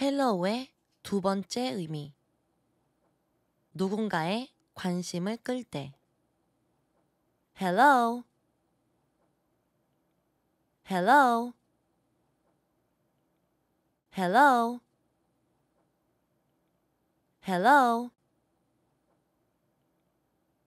헬로우의 두 번째 의미. 누군가의 관심을 끌 때. Hello. Hello. Hello. Hello.